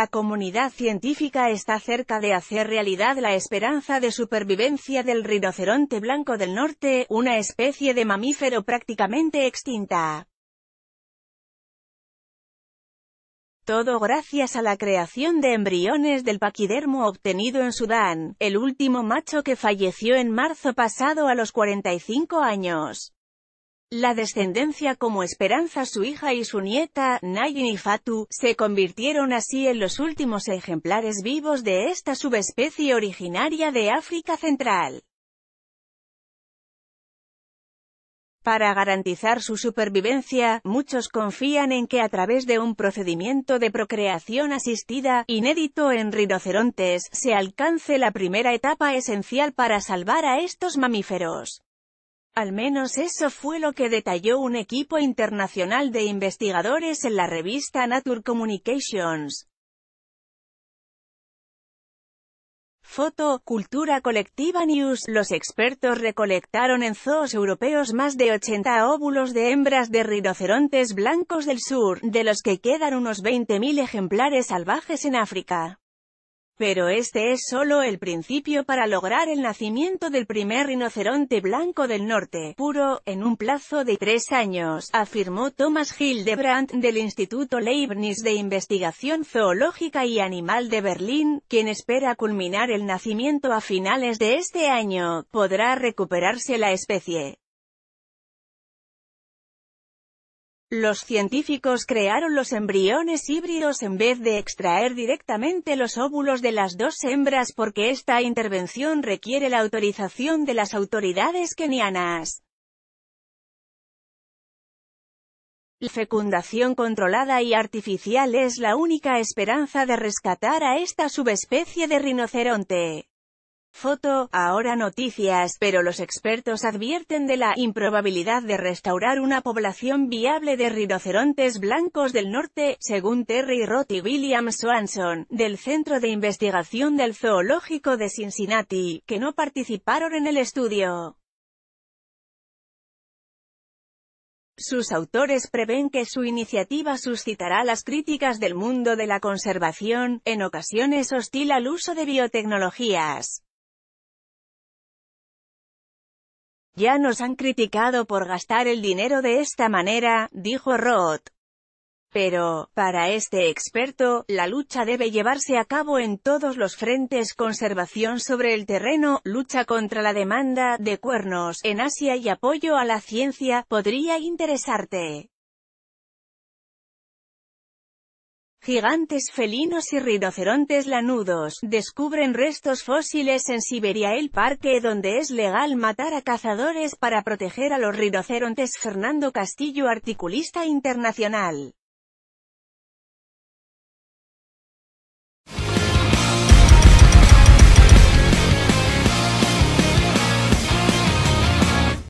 la comunidad científica está cerca de hacer realidad la esperanza de supervivencia del rinoceronte blanco del norte, una especie de mamífero prácticamente extinta. Todo gracias a la creación de embriones del paquidermo obtenido en Sudán, el último macho que falleció en marzo pasado a los 45 años. La descendencia como Esperanza su hija y su nieta, Nayin y Fatu, se convirtieron así en los últimos ejemplares vivos de esta subespecie originaria de África Central. Para garantizar su supervivencia, muchos confían en que a través de un procedimiento de procreación asistida, inédito en rinocerontes, se alcance la primera etapa esencial para salvar a estos mamíferos. Al menos eso fue lo que detalló un equipo internacional de investigadores en la revista Nature Communications. Foto, Cultura Colectiva News. Los expertos recolectaron en zoos europeos más de 80 óvulos de hembras de rinocerontes blancos del sur, de los que quedan unos 20.000 ejemplares salvajes en África. Pero este es solo el principio para lograr el nacimiento del primer rinoceronte blanco del norte, puro, en un plazo de tres años, afirmó Thomas Hildebrandt del Instituto Leibniz de Investigación Zoológica y Animal de Berlín, quien espera culminar el nacimiento a finales de este año, podrá recuperarse la especie. Los científicos crearon los embriones híbridos en vez de extraer directamente los óvulos de las dos hembras porque esta intervención requiere la autorización de las autoridades kenianas. La fecundación controlada y artificial es la única esperanza de rescatar a esta subespecie de rinoceronte. Foto, ahora noticias, pero los expertos advierten de la improbabilidad de restaurar una población viable de rinocerontes blancos del norte, según Terry Roth y William Swanson, del Centro de Investigación del Zoológico de Cincinnati, que no participaron en el estudio. Sus autores prevén que su iniciativa suscitará las críticas del mundo de la conservación, en ocasiones hostil al uso de biotecnologías. Ya nos han criticado por gastar el dinero de esta manera, dijo Roth. Pero, para este experto, la lucha debe llevarse a cabo en todos los frentes conservación sobre el terreno, lucha contra la demanda de cuernos en Asia y apoyo a la ciencia, podría interesarte. Gigantes felinos y rinocerontes lanudos, descubren restos fósiles en Siberia el parque donde es legal matar a cazadores para proteger a los rinocerontes Fernando Castillo articulista internacional